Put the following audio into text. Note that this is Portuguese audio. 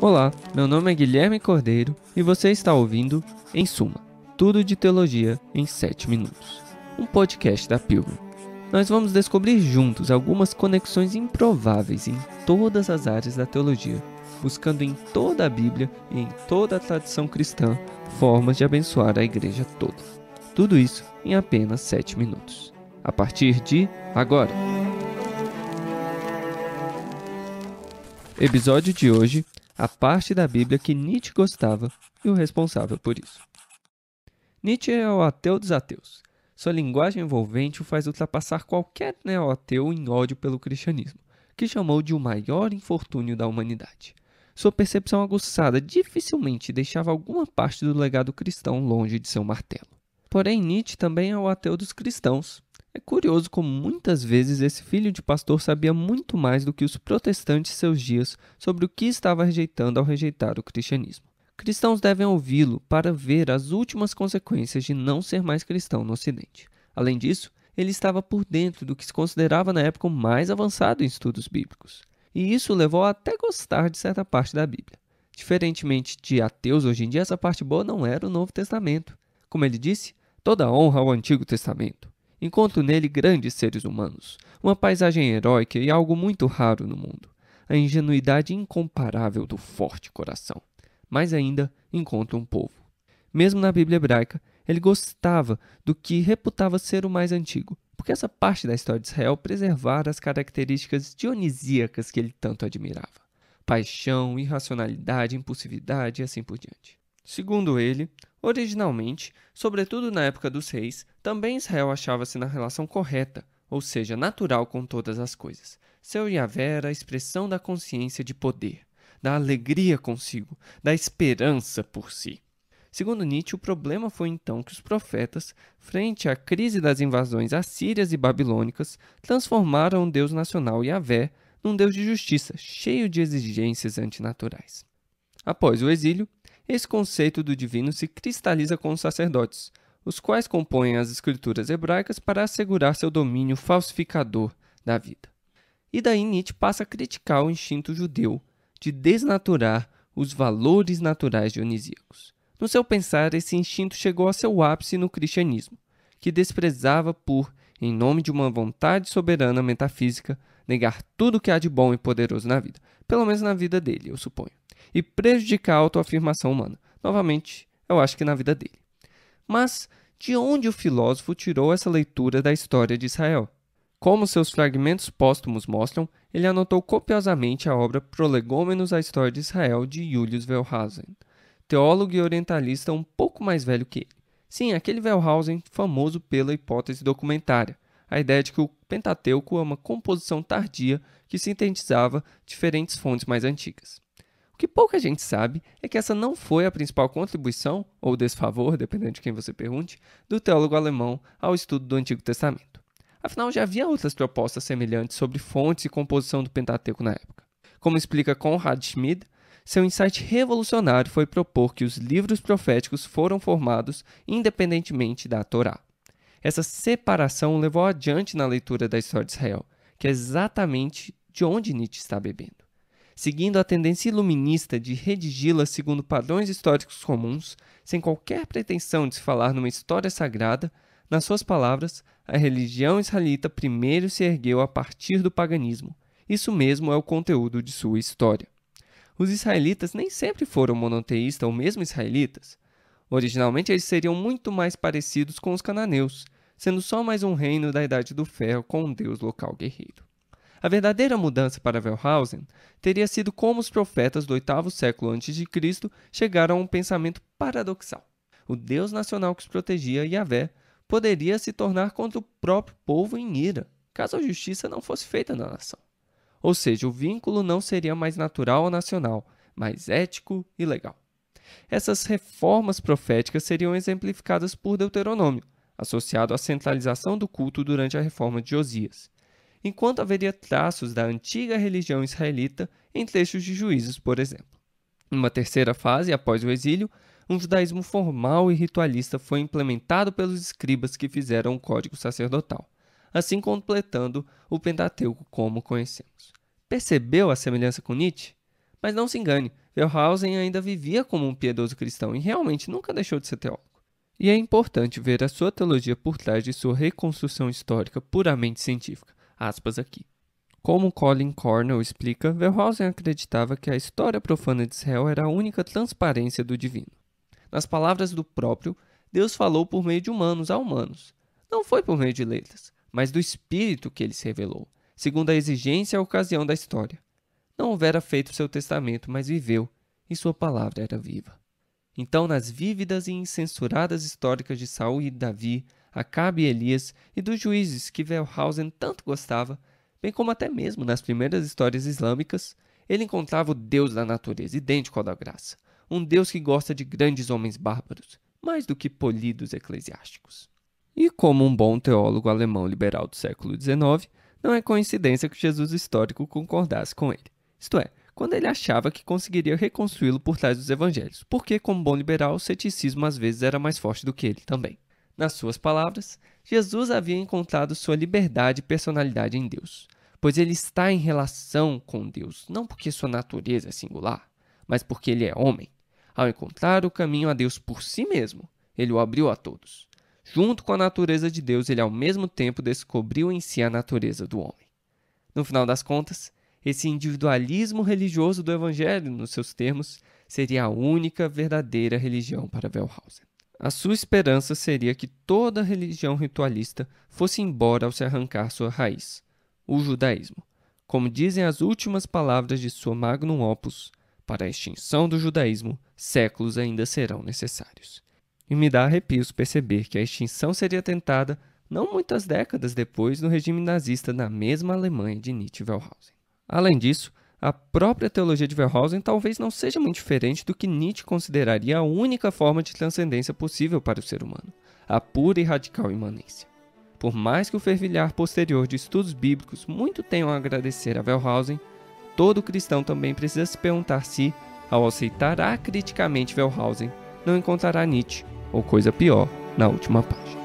Olá, meu nome é Guilherme Cordeiro e você está ouvindo, em suma, Tudo de Teologia em 7 Minutos, um podcast da Pilgrim. Nós vamos descobrir juntos algumas conexões improváveis em todas as áreas da teologia, buscando em toda a Bíblia e em toda a tradição cristã formas de abençoar a igreja toda. Tudo isso em apenas 7 minutos a partir de agora. Episódio de hoje: a parte da Bíblia que Nietzsche gostava e o responsável por isso. Nietzsche é o ateu dos ateus. Sua linguagem envolvente o faz ultrapassar qualquer neo-ateu em ódio pelo cristianismo, que chamou de o maior infortúnio da humanidade. Sua percepção aguçada dificilmente deixava alguma parte do legado cristão longe de seu martelo. Porém, Nietzsche também é o ateu dos cristãos, é curioso como muitas vezes esse filho de pastor sabia muito mais do que os protestantes seus dias sobre o que estava rejeitando ao rejeitar o cristianismo. Cristãos devem ouvi-lo para ver as últimas consequências de não ser mais cristão no Ocidente. Além disso, ele estava por dentro do que se considerava na época o mais avançado em estudos bíblicos. E isso levou a até gostar de certa parte da Bíblia. Diferentemente de ateus hoje em dia, essa parte boa não era o Novo Testamento. Como ele disse, toda honra ao Antigo Testamento. Encontro nele grandes seres humanos, uma paisagem heróica e algo muito raro no mundo: a ingenuidade incomparável do forte coração. Mas ainda, encontro um povo. Mesmo na Bíblia hebraica, ele gostava do que reputava ser o mais antigo, porque essa parte da história de Israel preservara as características dionisíacas que ele tanto admirava: paixão, irracionalidade, impulsividade e assim por diante. Segundo ele, Originalmente, sobretudo na época dos reis, também Israel achava-se na relação correta, ou seja, natural com todas as coisas. Seu Yahvé era a expressão da consciência de poder, da alegria consigo, da esperança por si. Segundo Nietzsche, o problema foi então que os profetas, frente à crise das invasões assírias e babilônicas, transformaram o Deus nacional Yahvé num Deus de justiça, cheio de exigências antinaturais. Após o exílio, esse conceito do divino se cristaliza com os sacerdotes, os quais compõem as escrituras hebraicas para assegurar seu domínio falsificador da vida. E daí Nietzsche passa a criticar o instinto judeu de desnaturar os valores naturais dionisíacos. No seu pensar, esse instinto chegou a seu ápice no cristianismo, que desprezava por, em nome de uma vontade soberana metafísica, negar tudo que há de bom e poderoso na vida, pelo menos na vida dele, eu suponho, e prejudicar a autoafirmação humana. Novamente, eu acho que na vida dele. Mas de onde o filósofo tirou essa leitura da história de Israel? Como seus fragmentos póstumos mostram, ele anotou copiosamente a obra Prolegômenos à História de Israel de Julius Wellhausen, teólogo e orientalista um pouco mais velho que ele. Sim, aquele Wellhausen famoso pela hipótese documentária, a ideia de que o Pentateuco é uma composição tardia que sintetizava diferentes fontes mais antigas. O que pouca gente sabe é que essa não foi a principal contribuição, ou desfavor, dependendo de quem você pergunte, do teólogo alemão ao estudo do Antigo Testamento. Afinal, já havia outras propostas semelhantes sobre fontes e composição do Pentateuco na época. Como explica Conrad Schmid, seu insight revolucionário foi propor que os livros proféticos foram formados independentemente da Torá. Essa separação levou adiante na leitura da história de Israel, que é exatamente de onde Nietzsche está bebendo. Seguindo a tendência iluminista de redigi-la segundo padrões históricos comuns, sem qualquer pretensão de se falar numa história sagrada, nas suas palavras, a religião israelita primeiro se ergueu a partir do paganismo. Isso mesmo é o conteúdo de sua história. Os israelitas nem sempre foram monoteístas ou mesmo israelitas. Originalmente eles seriam muito mais parecidos com os cananeus, sendo só mais um reino da Idade do Ferro com um deus local guerreiro. A verdadeira mudança para Wellhausen teria sido como os profetas do oitavo século antes de Cristo chegaram a um pensamento paradoxal. O Deus nacional que os protegia, Yahvé, poderia se tornar contra o próprio povo em ira, caso a justiça não fosse feita na nação. Ou seja, o vínculo não seria mais natural ou nacional, mas ético e legal. Essas reformas proféticas seriam exemplificadas por Deuteronômio, associado à centralização do culto durante a reforma de Josias, enquanto haveria traços da antiga religião israelita em trechos de juízes, por exemplo. Numa terceira fase, após o exílio, um judaísmo formal e ritualista foi implementado pelos escribas que fizeram o código sacerdotal, assim completando o Pentateuco como conhecemos. Percebeu a semelhança com Nietzsche? Mas não se engane, Wellhausen ainda vivia como um piedoso cristão e realmente nunca deixou de ser teólogo. E é importante ver a sua teologia por trás de sua reconstrução histórica puramente científica. Aspas aqui. Como Colin Cornell explica, Wellhausen acreditava que a história profana de Israel era a única transparência do divino. Nas palavras do próprio, Deus falou por meio de humanos a humanos. Não foi por meio de letras, mas do espírito que ele se revelou, segundo a exigência e a ocasião da história não houvera feito seu testamento, mas viveu, e sua palavra era viva. Então, nas vívidas e incensuradas históricas de Saul e Davi, Acabe e Elias e dos juízes que Wellhausen tanto gostava, bem como até mesmo nas primeiras histórias islâmicas, ele encontrava o Deus da natureza, idêntico ao da graça, um Deus que gosta de grandes homens bárbaros, mais do que polidos eclesiásticos. E como um bom teólogo alemão liberal do século XIX, não é coincidência que Jesus histórico concordasse com ele. Isto é, quando ele achava que conseguiria reconstruí-lo por trás dos evangelhos, porque, como bom liberal, o ceticismo às vezes era mais forte do que ele também. Nas suas palavras, Jesus havia encontrado sua liberdade e personalidade em Deus, pois ele está em relação com Deus, não porque sua natureza é singular, mas porque ele é homem. Ao encontrar o caminho a Deus por si mesmo, ele o abriu a todos. Junto com a natureza de Deus, ele ao mesmo tempo descobriu em si a natureza do homem. No final das contas, esse individualismo religioso do Evangelho, nos seus termos, seria a única verdadeira religião para Wellhausen. A sua esperança seria que toda religião ritualista fosse embora ao se arrancar sua raiz, o judaísmo. Como dizem as últimas palavras de sua magnum opus, para a extinção do judaísmo, séculos ainda serão necessários. E me dá arrepios perceber que a extinção seria tentada não muitas décadas depois no regime nazista na mesma Alemanha de Nietzsche Wellhausen. Além disso, a própria teologia de Verhausen talvez não seja muito diferente do que Nietzsche consideraria a única forma de transcendência possível para o ser humano, a pura e radical imanência. Por mais que o fervilhar posterior de estudos bíblicos muito tenham a agradecer a Verhausen, todo cristão também precisa se perguntar se, ao aceitar acriticamente Verhausen, não encontrará Nietzsche, ou coisa pior, na última página.